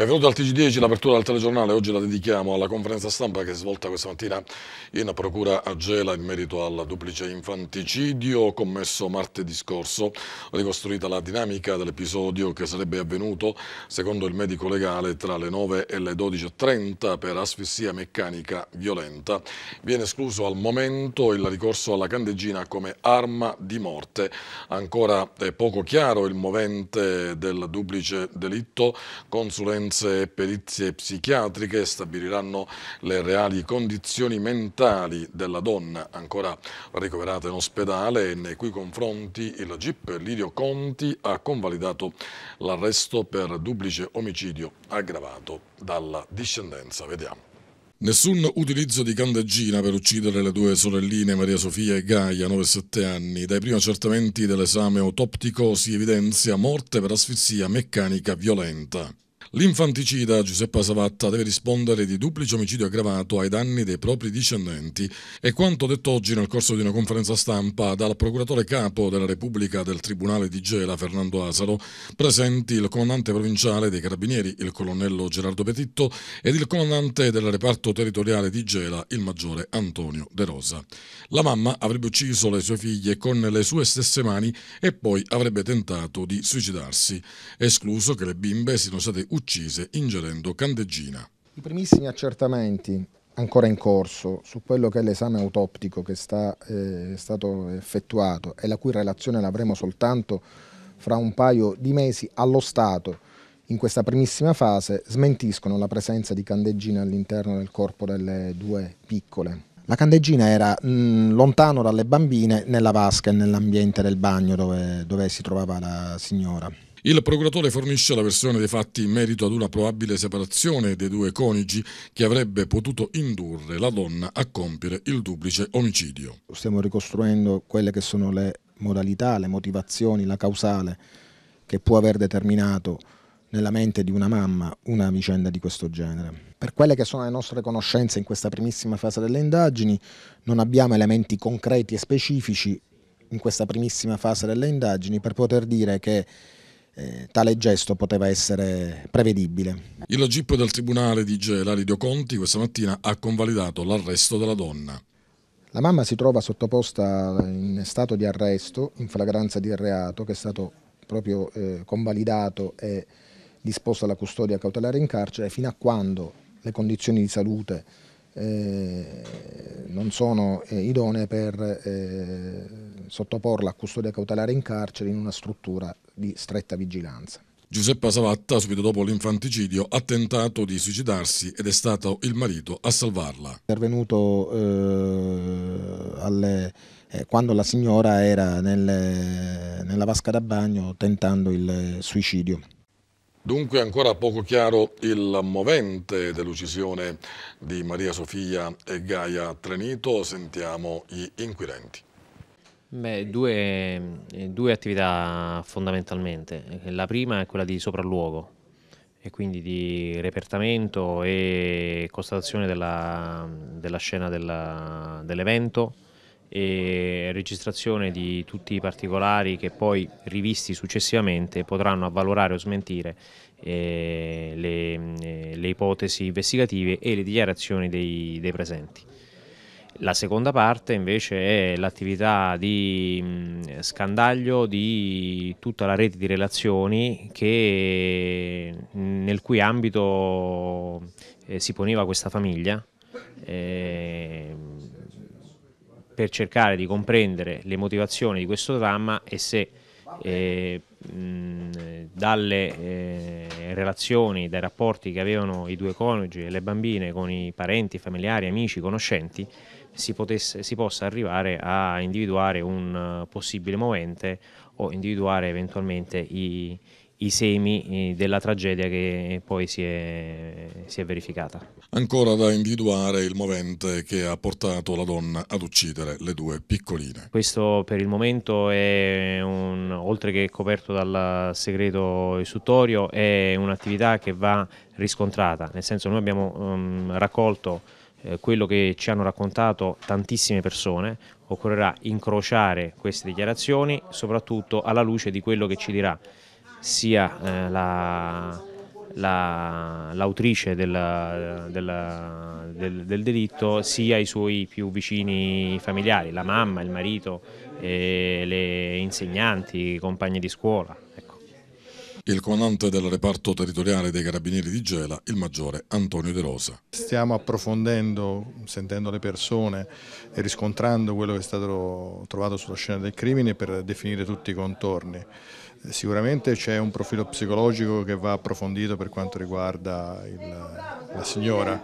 Benvenuto al TG10, l'apertura del telegiornale. Oggi la dedichiamo alla conferenza stampa che si è svolta questa mattina in procura a Gela in merito al duplice infanticidio commesso martedì scorso. Ricostruita la dinamica dell'episodio che sarebbe avvenuto, secondo il medico legale, tra le 9 e le 12.30 per asfissia meccanica violenta. Viene escluso al momento il ricorso alla candeggina come arma di morte. Ancora è poco chiaro il movente del duplice delitto, consulente ordinanze e perizie psichiatriche stabiliranno le reali condizioni mentali della donna ancora ricoverata in ospedale e nei cui confronti il GIP Lirio Conti ha convalidato l'arresto per duplice omicidio aggravato dalla discendenza. Vediamo. Nessun utilizzo di candeggina per uccidere le due sorelline Maria Sofia e Gaia, 9-7 anni. Dai primi accertamenti dell'esame autoptico si evidenzia morte per asfissia meccanica violenta. L'infanticida Giuseppa Savatta deve rispondere di duplice omicidio aggravato ai danni dei propri discendenti. È quanto detto oggi nel corso di una conferenza stampa dal procuratore capo della Repubblica del Tribunale di Gela, Fernando Asaro, presenti il comandante provinciale dei Carabinieri, il colonnello Gerardo Petitto, ed il comandante del reparto territoriale di Gela, il maggiore Antonio De Rosa. La mamma avrebbe ucciso le sue figlie con le sue stesse mani e poi avrebbe tentato di suicidarsi, escluso che le bimbe siano state uccise uccise ingerendo candeggina. I primissimi accertamenti ancora in corso su quello che è l'esame autoptico che sta, eh, è stato effettuato e la cui relazione l'avremo soltanto fra un paio di mesi allo Stato in questa primissima fase smentiscono la presenza di candeggina all'interno del corpo delle due piccole. La candeggina era mh, mm, lontano dalle bambine nella vasca e nell'ambiente del bagno dove, dove si trovava la signora. Il procuratore fornisce la versione dei fatti in merito ad una probabile separazione dei due coniugi che avrebbe potuto indurre la donna a compiere il duplice omicidio. Stiamo ricostruendo quelle che sono le modalità, le motivazioni, la causale che può aver determinato nella mente di una mamma una vicenda di questo genere. Per quelle che sono le nostre conoscenze in questa primissima fase delle indagini, non abbiamo elementi concreti e specifici in questa primissima fase delle indagini per poter dire che eh, tale gesto poteva essere prevedibile. Il GIP del Tribunale di Gela, Lidio Conti, questa mattina ha convalidato l'arresto della donna. La mamma si trova sottoposta in stato di arresto, in flagranza di reato, che è stato proprio eh, convalidato e disposto alla custodia cautelare in carcere fino a quando le condizioni di salute eh, non sono eh, idonee per eh, sottoporla a custodia cautelare in carcere in una struttura di stretta vigilanza. Giuseppa Savatta, subito dopo l'infanticidio, ha tentato di suicidarsi ed è stato il marito a salvarla. È intervenuto eh, alle, eh, quando la signora era nel, nella vasca da bagno tentando il suicidio. Dunque ancora poco chiaro il movente dell'uccisione di Maria Sofia e Gaia Trenito, sentiamo gli inquirenti. Beh, due, due, attività fondamentalmente. La prima è quella di sopralluogo e quindi di repertamento e constatazione della, della scena dell'evento. Dell e registrazione di tutti i particolari che poi rivisti successivamente potranno avvalorare o smentire eh, le, eh, le, ipotesi investigative e le dichiarazioni dei, dei presenti. La seconda parte invece è l'attività di scandaglio di tutta la rete di relazioni che, nel cui ambito eh, si poneva questa famiglia. Eh, per cercare di comprendere le motivazioni di questo dramma e se eh, mh, dalle eh, relazioni, dai rapporti che avevano i due coniugi e le bambine con i parenti, familiari, amici, conoscenti, si, potesse, si possa arrivare a individuare un uh, possibile movente o individuare eventualmente i, i semi eh, della tragedia che poi si è, si è, verificata. Ancora da individuare il movente che ha portato la donna ad uccidere le due piccoline. Questo per il momento è, un, oltre che coperto dal segreto istruttorio, è un'attività che va riscontrata, nel senso noi abbiamo um, raccolto eh, quello che ci hanno raccontato tantissime persone, occorrerà incrociare queste dichiarazioni soprattutto alla luce di quello che ci dirà sia eh, la, la, l'autrice del, del, del, del, delitto sia i suoi più vicini familiari, la mamma, il marito, le insegnanti, i compagni di scuola. Ecco. Il comandante del reparto territoriale dei Carabinieri di Gela, il maggiore Antonio De Rosa. Stiamo approfondendo, sentendo le persone e riscontrando quello che è stato trovato sulla scena del crimine per definire tutti i contorni. Sicuramente c'è un profilo psicologico che va approfondito per quanto riguarda il, la signora.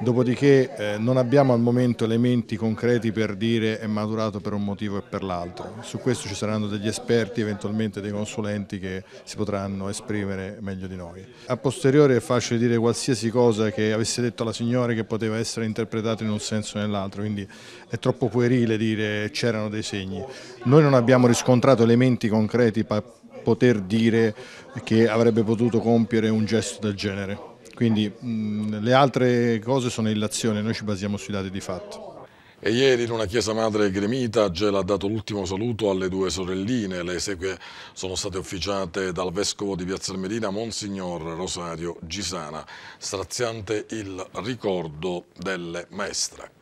Dopodiché eh, non abbiamo al momento elementi concreti per dire è maturato per un motivo e per l'altro. Su questo ci saranno degli esperti, eventualmente dei consulenti che si potranno esprimere meglio di noi. A posteriori è facile dire qualsiasi cosa che avesse detto la signora che poteva essere interpretata in un senso o nell'altro, quindi è troppo puerile dire c'erano dei segni. Noi non abbiamo riscontrato elementi concreti per poter dire che avrebbe potuto compiere un gesto del genere. Quindi mh, mm, le altre cose sono illazioni, noi ci basiamo sui dati di fatto. E ieri in una chiesa madre gremita Gela ha dato l'ultimo saluto alle due sorelline. Le esequie sono state officiate dal vescovo di Piazza Almerina, Monsignor Rosario Gisana, straziante il ricordo delle maestre.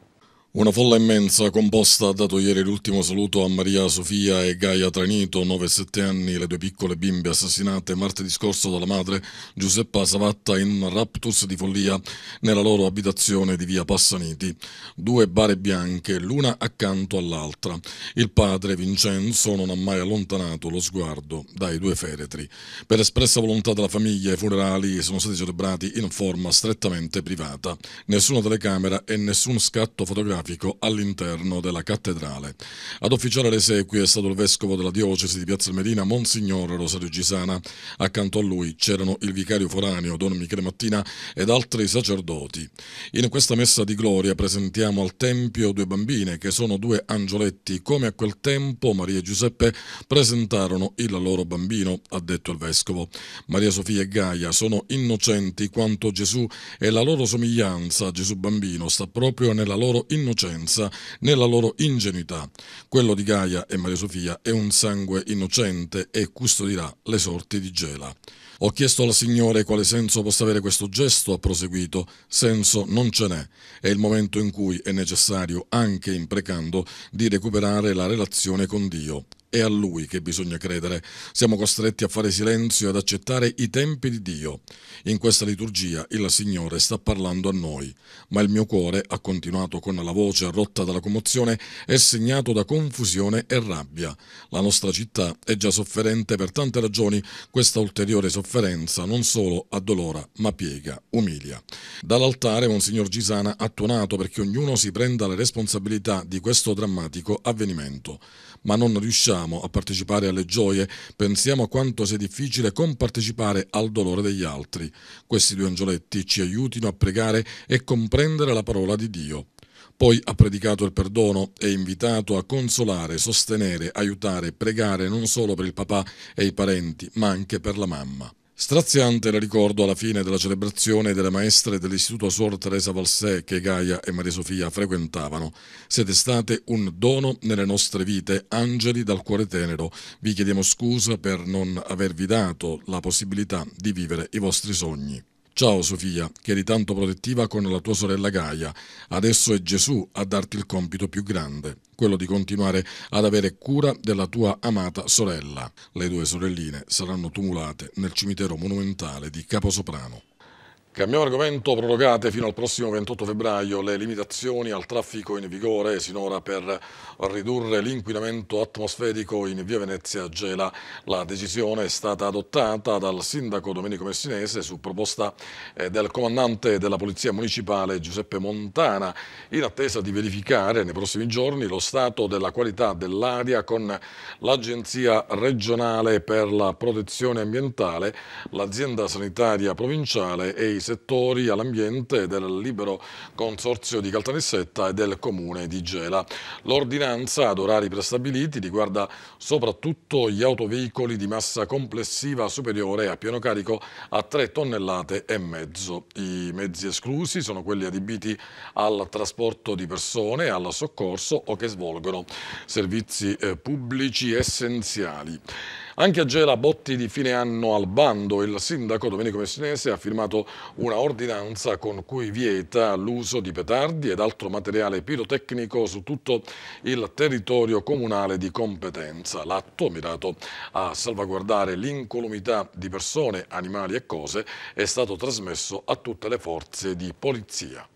Una folla immensa composta ha dato ieri l'ultimo saluto a Maria Sofia e Gaia Tranito, 9-7 e anni, le due piccole bimbe assassinate martedì scorso dalla madre Giuseppa Savatta in un raptus di follia nella loro abitazione di via Passaniti. Due bare bianche, l'una accanto all'altra. Il padre Vincenzo non ha mai allontanato lo sguardo dai due feretri. Per espressa volontà della famiglia i funerali sono stati celebrati in forma strettamente privata. Nessuna telecamera e nessun scatto fotografico anagrafico all'interno della cattedrale. Ad officiare le esequie è stato il vescovo della diocesi di Piazza Medina, Monsignor Rosario Gisana. Accanto a lui c'erano il vicario foraneo, Don Michele Mattina, ed altri sacerdoti. In questa messa di gloria presentiamo al Tempio due bambine che sono due angioletti, come a quel tempo Maria e Giuseppe presentarono il loro bambino, ha detto il vescovo. Maria Sofia e Gaia sono innocenti quanto Gesù e la loro somiglianza a Gesù bambino sta proprio nella loro innocenza innocenza, nella loro ingenuità. Quello di Gaia e Maria Sofia è un sangue innocente e custodirà le sorti di Gela. Ho chiesto al Signore quale senso possa avere questo gesto, ha proseguito, senso non ce n'è, è il momento in cui è necessario, anche imprecando, di recuperare la relazione con Dio. È a Lui che bisogna credere. Siamo costretti a fare silenzio e ad accettare i tempi di Dio. In questa liturgia il Signore sta parlando a noi, ma il mio cuore, ha continuato con la voce rotta dalla commozione, è segnato da confusione e rabbia. La nostra città è già sofferente per tante ragioni, questa ulteriore sofferenza non solo addolora, ma piega, umilia. Dall'altare Monsignor Gisana ha tuonato perché ognuno si prenda le responsabilità di questo drammatico avvenimento ma non riusciamo a partecipare alle gioie, pensiamo a quanto sia difficile compartecipare al dolore degli altri. Questi due angioletti ci aiutino a pregare e comprendere la parola di Dio. Poi ha predicato il perdono e invitato a consolare, sostenere, aiutare, pregare non solo per il papà e i parenti, ma anche per la mamma. Straziante la ricordo alla fine della celebrazione delle maestre dell'Istituto Sor Teresa Valsè che Gaia e Maria Sofia frequentavano. Siete state un dono nelle nostre vite, angeli dal cuore tenero. Vi chiediamo scusa per non avervi dato la possibilità di vivere i vostri sogni. Ciao Sofia, che eri tanto protettiva con la tua sorella Gaia. Adesso è Gesù a darti il compito più grande, quello di continuare ad avere cura della tua amata sorella. Le due sorelline saranno tumulate nel cimitero monumentale di Caposoprano. Cambiamo argomento, prorogate fino al prossimo 28 febbraio le limitazioni al traffico in vigore sinora per ridurre l'inquinamento atmosferico in via Venezia Gela. La decisione è stata adottata dal sindaco Domenico Messinese su proposta eh, del comandante della Polizia Municipale Giuseppe Montana in attesa di verificare nei prossimi giorni lo stato della qualità dell'aria con l'Agenzia regionale per la protezione ambientale, l'azienda sanitaria provinciale e i settori all'ambiente del libero consorzio di Caltanissetta e del comune di Gela. L'ordinanza ad orari prestabiliti riguarda soprattutto gli autoveicoli di massa complessiva superiore a pieno carico a 3 tonnellate e mezzo. I mezzi esclusi sono quelli adibiti al trasporto di persone, al soccorso o che svolgono servizi eh, pubblici essenziali. Anche a Gela Botti di fine anno al bando, il sindaco Domenico Messinese ha firmato una ordinanza con cui vieta l'uso di petardi ed altro materiale pirotecnico su tutto il territorio comunale di competenza. L'atto mirato a salvaguardare l'incolumità di persone, animali e cose è stato trasmesso a tutte le forze di polizia.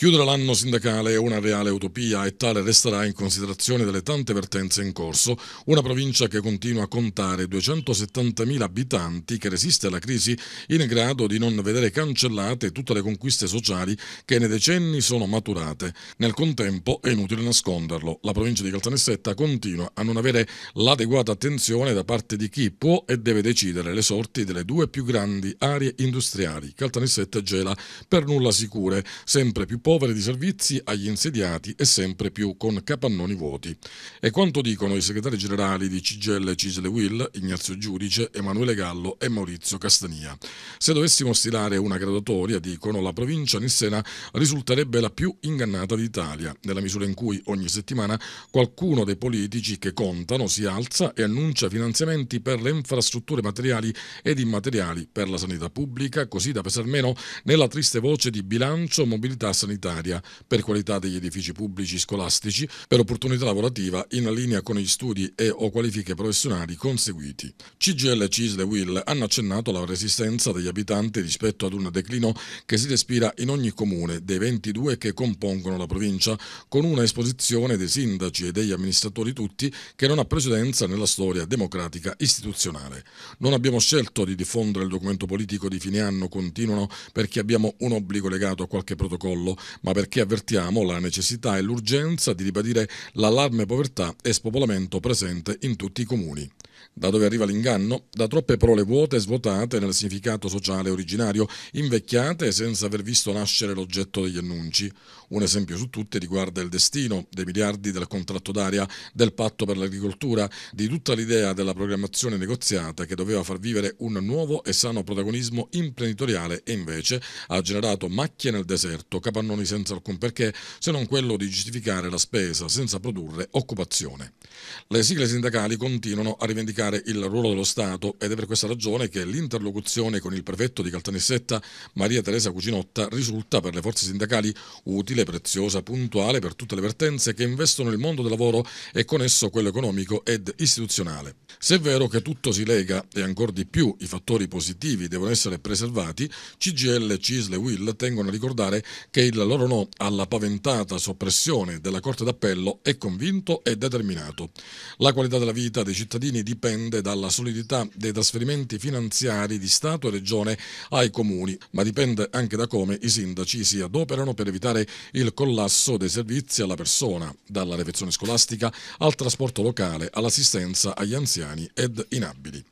Chiudere l'anno sindacale è una reale utopia e tale resterà in considerazione delle tante vertenze in corso, una provincia che continua a contare 270.000 abitanti che resiste alla crisi in grado di non vedere cancellate tutte le conquiste sociali che nei decenni sono maturate. Nel contempo è inutile nasconderlo, la provincia di Caltanissetta continua a non avere l'adeguata attenzione da parte di chi può e deve decidere le sorti delle due più grandi aree industriali, Caltanissetta e Gela, per nulla sicure, sempre più povere povere di servizi agli insediati e sempre più con capannoni vuoti. È quanto dicono i segretari generali di Cigelle Cisle Will, Ignazio Giudice, Emanuele Gallo e Maurizio Castania. Se dovessimo stilare una graduatoria, dicono, la provincia nissena risulterebbe la più ingannata d'Italia, nella misura in cui ogni settimana qualcuno dei politici che contano si alza e annuncia finanziamenti per le infrastrutture materiali ed immateriali, per la sanità pubblica, così da pesar meno nella triste voce di bilancio mobilità sanitaria sanitaria, per qualità degli edifici pubblici scolastici, per opportunità lavorativa in linea con gli studi e o qualifiche professionali conseguiti. CGL, CISL e WIL hanno accennato alla resistenza degli abitanti rispetto ad un declino che si respira in ogni comune dei 22 che compongono la provincia, con una esposizione dei sindaci e degli amministratori tutti che non ha precedenza nella storia democratica istituzionale. Non abbiamo scelto di diffondere il documento politico di fine anno, continuano, perché abbiamo un obbligo legato a qualche protocollo ma perché avvertiamo la necessità e l'urgenza di ribadire l'allarme povertà e spopolamento presente in tutti i comuni. Da dove arriva l'inganno? Da troppe parole vuote e svuotate nel significato sociale originario, invecchiate senza aver visto nascere l'oggetto degli annunci. Un esempio su tutti riguarda il destino dei miliardi del contratto d'aria, del patto per l'agricoltura, di tutta l'idea della programmazione negoziata che doveva far vivere un nuovo e sano protagonismo imprenditoriale e invece ha generato macchie nel deserto, capannoni senza alcun perché se non quello di giustificare la spesa senza produrre occupazione. Le sigle sindacali continuano a rivendicare il ruolo dello Stato ed è per questa ragione che l'interlocuzione con il prefetto di Caltanissetta Maria Teresa Cucinotta risulta per le forze sindacali utile utile, preziosa, puntuale per tutte le vertenze che investono il mondo del lavoro e con esso quello economico ed istituzionale. Se è vero che tutto si lega e ancor di più i fattori positivi devono essere preservati, CGL, CISL e WILL tengono a ricordare che il loro no alla paventata soppressione della Corte d'Appello è convinto e determinato. La qualità della vita dei cittadini dipende dalla solidità dei trasferimenti finanziari di Stato e Regione ai comuni, ma dipende anche da come i sindaci si adoperano per evitare il collasso dei servizi alla persona, dalla refezione scolastica al trasporto locale, all'assistenza agli anziani ed inabili.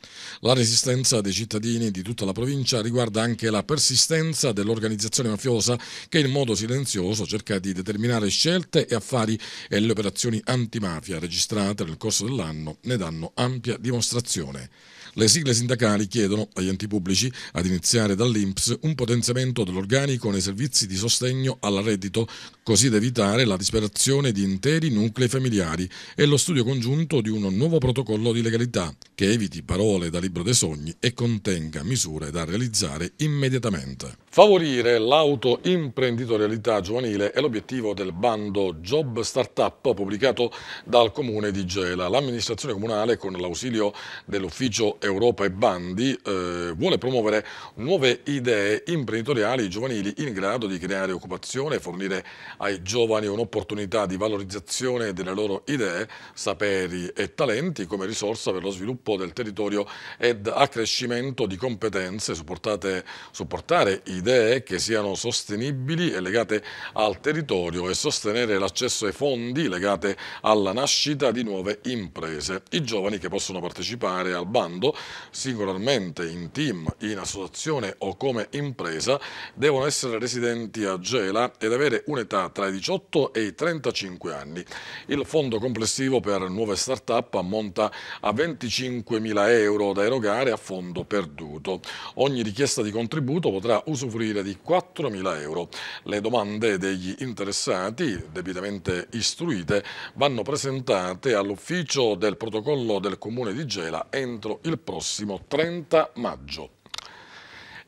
La resistenza dei cittadini di tutta la provincia riguarda anche la persistenza dell'organizzazione mafiosa che in modo silenzioso cerca di determinare scelte e affari e le operazioni antimafia registrate nel corso dell'anno ne danno ampia dimostrazione. Le sigle sindacali chiedono agli enti pubblici, ad iniziare dall'INPS, un potenziamento dell'organico nei servizi di sostegno al reddito, così da evitare la disperazione di interi nuclei familiari e lo studio congiunto di un nuovo protocollo di legalità che eviti parole da libro dei sogni e contenga misure da realizzare immediatamente. Favorire l'autoimprenditorialità giovanile è l'obiettivo del bando Job Startup pubblicato dal Comune di Gela. L'amministrazione comunale, con l'ausilio dell'Ufficio Europa e Bandi, eh, vuole promuovere nuove idee imprenditoriali giovanili in grado di creare occupazione e fornire ai giovani un'opportunità di valorizzazione delle loro idee, saperi e talenti come risorsa per lo sviluppo del territorio ed accrescimento di competenze supportate, supportare i idee che siano sostenibili e legate al territorio e sostenere l'accesso ai fondi legate alla nascita di nuove imprese. I giovani che possono partecipare al bando singolarmente in team, in associazione o come impresa devono essere residenti a Gela ed avere un'età tra i 18 e i 35 anni. Il fondo complessivo per nuove start-up ammonta a 25.000 euro da erogare a fondo perduto. Ogni richiesta di contributo potrà usufruire usufruire di 4.000 euro. Le domande degli interessati, debitamente istruite, vanno presentate all'ufficio del protocollo del Comune di Gela entro il prossimo 30 maggio.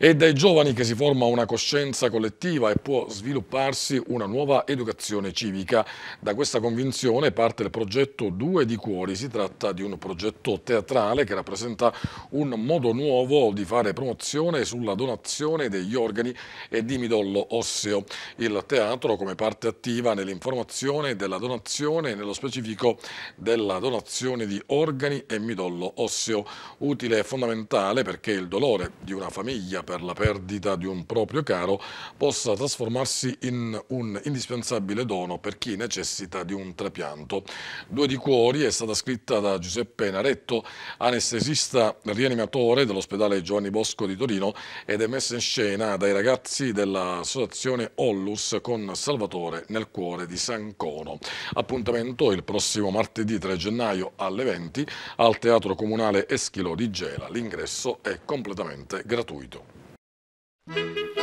È dai giovani che si forma una coscienza collettiva e può svilupparsi una nuova educazione civica. Da questa convinzione parte il progetto Due di Cuori. Si tratta di un progetto teatrale che rappresenta un modo nuovo di fare promozione sulla donazione degli organi e di midollo osseo. Il teatro come parte attiva nell'informazione della donazione e nello specifico della donazione di organi e midollo osseo, utile e fondamentale perché il dolore di una famiglia per la perdita di un proprio caro possa trasformarsi in un indispensabile dono per chi necessita di un trapianto. Due di cuori è stata scritta da Giuseppe Naretto, anestesista rianimatore dell'ospedale Giovanni Bosco di Torino ed è messa in scena dai ragazzi dell'associazione Ollus con Salvatore nel cuore di San Cono. Appuntamento il prossimo martedì 3 gennaio alle 20 al Teatro Comunale Eschilo di Gela. L'ingresso è completamente gratuito.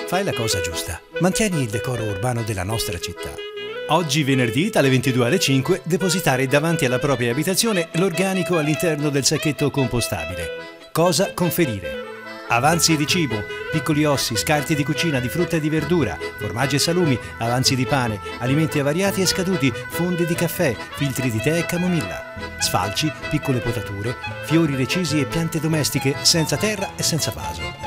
Fai la cosa giusta. Mantieni il decoro urbano della nostra città. Oggi venerdì dalle 22 alle 5 depositare davanti alla propria abitazione l'organico all'interno del sacchetto compostabile. Cosa conferire? Avanzi di cibo, piccoli ossi, scarti di cucina, di frutta e di verdura, formaggi e salumi, avanzi di pane, alimenti avariati e scaduti, fondi di caffè, filtri di tè e camomilla, sfalci, piccole potature, fiori recisi e piante domestiche senza terra e senza vaso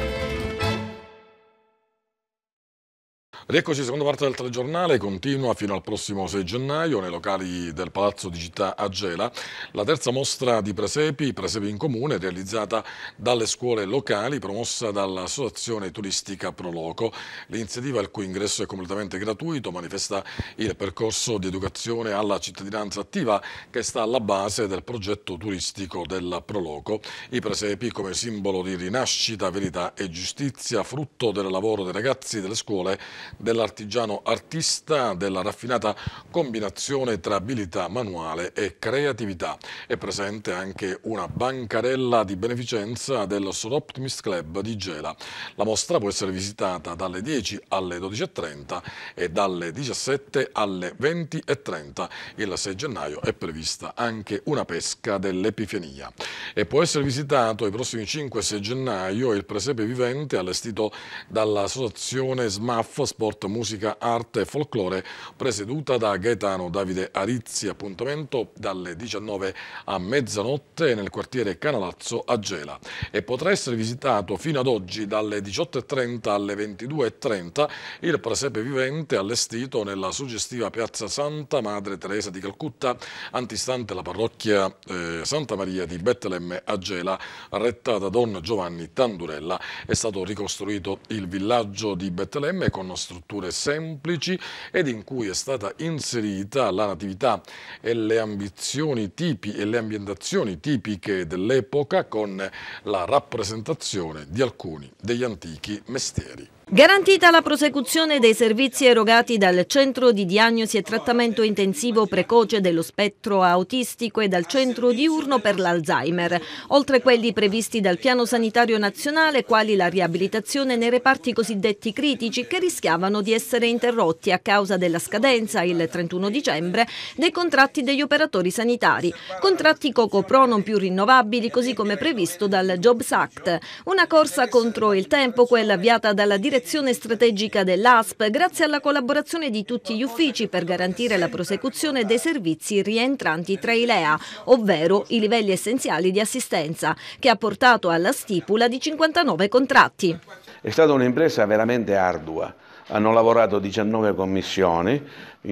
Ed eccoci, seconda parte del telegiornale, continua fino al prossimo 6 gennaio nei locali del Palazzo di Città a Gela, la terza mostra di presepi, presepi in comune, realizzata dalle scuole locali, promossa dall'associazione turistica Proloco. L'iniziativa, il cui ingresso è completamente gratuito, manifesta il percorso di educazione alla cittadinanza attiva che sta alla base del progetto turistico della Proloco. I presepi come simbolo di rinascita, verità e giustizia, frutto del lavoro dei ragazzi delle scuole dell'artigiano artista, della raffinata combinazione tra abilità manuale e creatività. È presente anche una bancarella di beneficenza del Soroptimist Club di Gela. La mostra può essere visitata dalle 10 alle 12.30 e dalle 17 alle 20.30. Il 6 gennaio è prevista anche una pesca dell'Epifania. E può essere visitato i prossimi 5-6 gennaio il presepe vivente allestito dall'associazione SMAF sport, musica, arte e folklore, presieduta da Gaetano Davide Arizzi. Appuntamento dalle 19 a mezzanotte nel quartiere Canalazzo a Gela e potrà essere visitato fino ad oggi dalle 18.30 alle 22.30 il presepe vivente allestito nella suggestiva piazza Santa Madre Teresa di Calcutta, antistante la parrocchia eh, Santa Maria di Betlemme a Gela, retta da Don Giovanni Tandurella. È stato ricostruito il villaggio di Betlemme con nostro strutture semplici ed in cui è stata inserita la natività e le ambizioni tipi e le ambientazioni tipiche dell'epoca con la rappresentazione di alcuni degli antichi mestieri. Garantita la prosecuzione dei servizi erogati dal Centro di Diagnosi e Trattamento Intensivo Precoce dello Spettro Autistico e dal Centro Diurno per l'Alzheimer, oltre quelli previsti dal Piano Sanitario Nazionale, quali la riabilitazione nei reparti cosiddetti critici che rischiavano di essere interrotti a causa della scadenza il 31 dicembre dei contratti degli operatori sanitari, contratti cocopro non più rinnovabili così come previsto dal Jobs Act, una corsa contro il tempo quella avviata dalla direzione direzione strategica dell'ASP, grazie alla collaborazione di tutti gli uffici per garantire la prosecuzione dei servizi rientranti tra i LEA, ovvero i livelli essenziali di assistenza, che ha portato alla stipula di 59 contratti. È stata un'impresa veramente ardua, hanno lavorato 19 commissioni,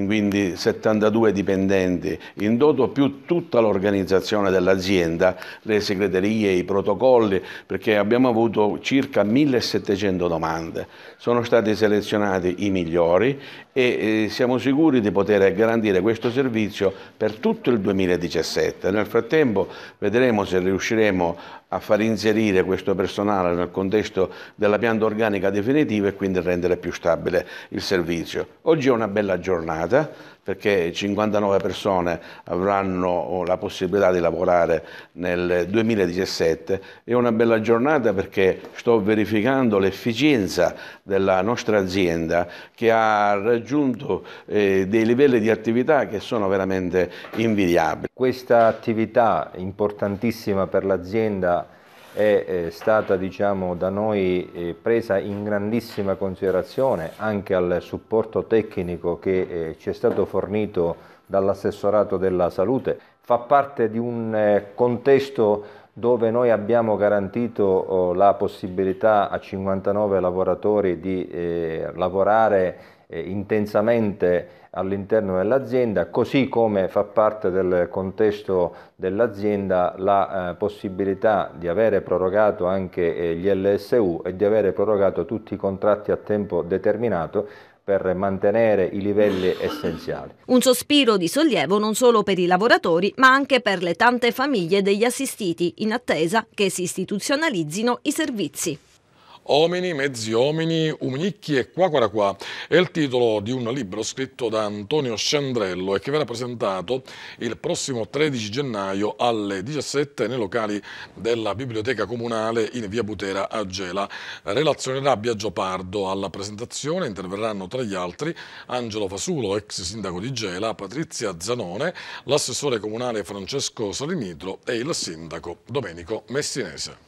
quindi 72 dipendenti in toto più tutta l'organizzazione dell'azienda, le segreterie, i protocolli, perché abbiamo avuto circa 1700 domande. Sono stati selezionati i migliori e eh, siamo sicuri di poter garantire questo servizio per tutto il 2017. Nel frattempo vedremo se riusciremo a far inserire questo personale nel contesto della pianta organica definitiva e quindi rendere più stabile il servizio. Oggi è una bella giornata, perché 59 persone avranno la possibilità di lavorare nel 2017. È una bella giornata perché sto verificando l'efficienza della nostra azienda che ha raggiunto eh, dei livelli di attività che sono veramente invidiabili. Questa attività importantissima per l'azienda è eh, stata diciamo, da noi eh, presa in grandissima considerazione anche al supporto tecnico che eh, ci è stato fornito dall'assessorato della salute. Fa parte di un contesto dove noi abbiamo garantito oh, la possibilità a 59 lavoratori di lavorare eh, intensamente all'interno dell'azienda, così come fa parte del contesto dell'azienda la eh, possibilità di avere prorogato anche eh, gli LSU e di avere prorogato tutti i contratti a tempo determinato per mantenere i livelli essenziali. Un sospiro di sollievo non solo per i lavoratori, ma anche per le tante famiglie degli assistiti, in attesa che si istituzionalizzino i servizi. Omini, mezzi omini, uminicchi e qua qua qua è il titolo di un libro scritto da Antonio Scendrello e che verrà presentato il prossimo 13 gennaio alle 17 nei locali della Biblioteca Comunale in via Butera a Gela. Relazionerà Biagio Pardo alla presentazione, interverranno tra gli altri Angelo Fasulo, ex sindaco di Gela, Patrizia Zanone, l'assessore comunale Francesco Salinitro e il sindaco Domenico Messinese.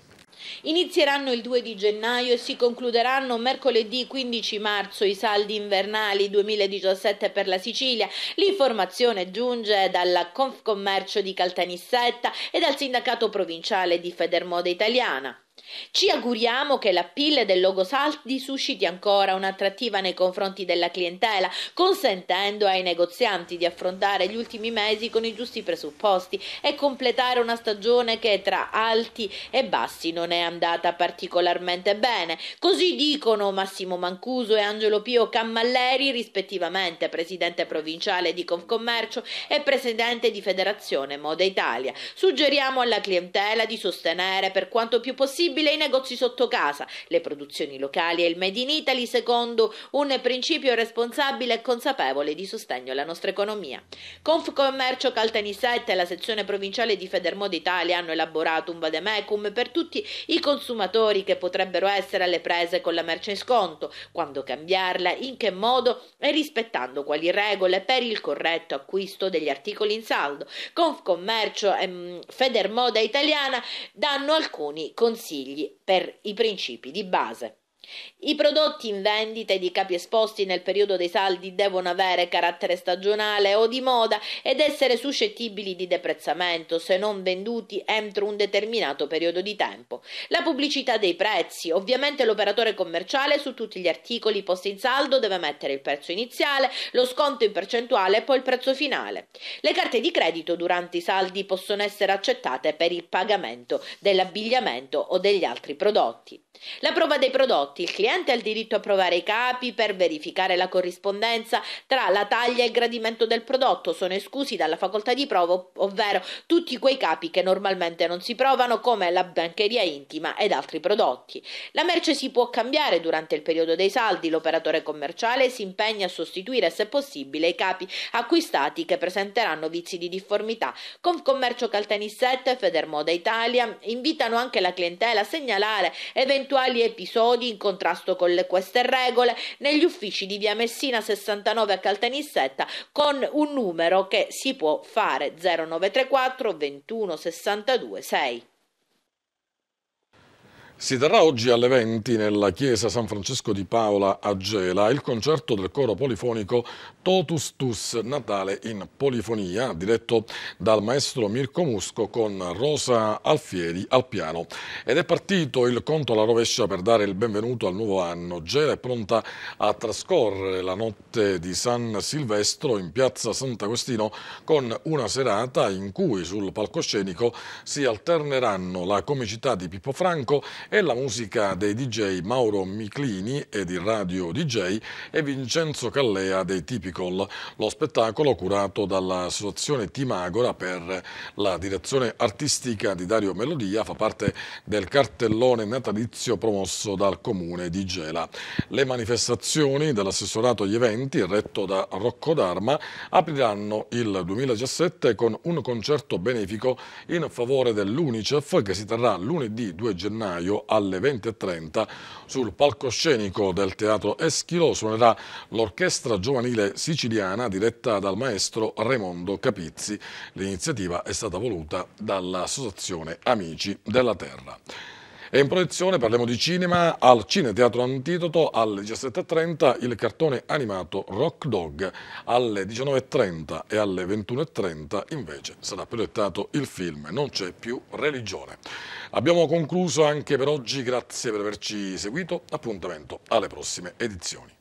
Inizieranno il 2 di gennaio e si concluderanno mercoledì 15 marzo i saldi invernali 2017 per la Sicilia. L'informazione giunge dalla Confcommercio di Caltanissetta e dal sindacato provinciale di Federmoda Italiana. Ci auguriamo che la pill del Logosaldi susciti ancora un'attrattiva nei confronti della clientela, consentendo ai negozianti di affrontare gli ultimi mesi con i giusti presupposti e completare una stagione che tra alti e bassi non è andata particolarmente bene. Così dicono Massimo Mancuso e Angelo Pio Cammalleri, rispettivamente presidente provinciale di Confcommercio e presidente di Federazione Moda Italia. Suggeriamo alla clientela di sostenere per quanto più possibile disponibile ai negozi sotto casa, le produzioni locali e il Made in Italy secondo un principio responsabile e consapevole di sostegno alla nostra economia. Confcommercio Caltanissetta e la sezione provinciale di Federmod Italia hanno elaborato un vademecum per tutti i consumatori che potrebbero essere alle prese con la merce in sconto, quando cambiarla, in che modo e rispettando quali regole per il corretto acquisto degli articoli in saldo. Confcommercio e ehm, Federmoda Italiana danno alcuni consigli validi per i principi di base. I prodotti in vendita e di capi esposti nel periodo dei saldi devono avere carattere stagionale o di moda ed essere suscettibili di deprezzamento se non venduti entro un determinato periodo di tempo. La pubblicità dei prezzi. Ovviamente l'operatore commerciale su tutti gli articoli posti in saldo deve mettere il prezzo iniziale, lo sconto in percentuale e poi il prezzo finale. Le carte di credito durante i saldi possono essere accettate per il pagamento dell'abbigliamento o degli altri prodotti. La prova dei prodotti prodotti. Il cliente ha il diritto a provare i capi per verificare la corrispondenza tra la taglia e il gradimento del prodotto. Sono esclusi dalla facoltà di prova, ovvero tutti quei capi che normalmente non si provano, come la bancheria intima ed altri prodotti. La merce si può cambiare durante il periodo dei saldi. L'operatore commerciale si impegna a sostituire, se possibile, i capi acquistati che presenteranno vizi di difformità. Con Commercio Caltanissette e Federmoda Italia invitano anche la clientela a segnalare eventuali episodi contrasto con queste regole negli uffici di via Messina 69 a Caltanissetta con un numero che si può fare 0934 21 62 6. Si terrà oggi alle 20 nella chiesa San Francesco di Paola a Gela il concerto del coro polifonico Totus Tus Natale in Polifonia, diretto dal maestro Mirko Musco con Rosa Alfieri al piano. Ed è partito il conto alla rovescia per dare il benvenuto al nuovo anno. Gela è pronta a trascorrere la notte di San Silvestro in piazza Sant'Agostino con una serata in cui sul palcoscenico si alterneranno la comicità di Pippo Franco e la musica dei DJ Mauro Miclini e di Radio DJ e Vincenzo Callea dei Typical. Lo spettacolo curato dall'associazione Timagora per la direzione artistica di Dario Melodia fa parte del cartellone natalizio promosso dal comune di Gela. Le manifestazioni dell'assessorato agli eventi, retto da Rocco D'Arma, apriranno il 2017 con un concerto benefico in favore dell'UNICEF che si terrà lunedì 2 gennaio alle 20.30 sul palcoscenico del Teatro Eschilo suonerà l'Orchestra Giovanile Siciliana diretta dal maestro Raimondo Capizzi. L'iniziativa è stata voluta dall'Associazione Amici della Terra. E in proiezione, parliamo di cinema, al Cine Teatro Antidoto alle 17.30 il cartone animato Rock Dog, alle 19.30 e alle 21.30 invece sarà proiettato il film Non c'è più religione. Abbiamo concluso anche per oggi, grazie per averci seguito, appuntamento alle prossime edizioni.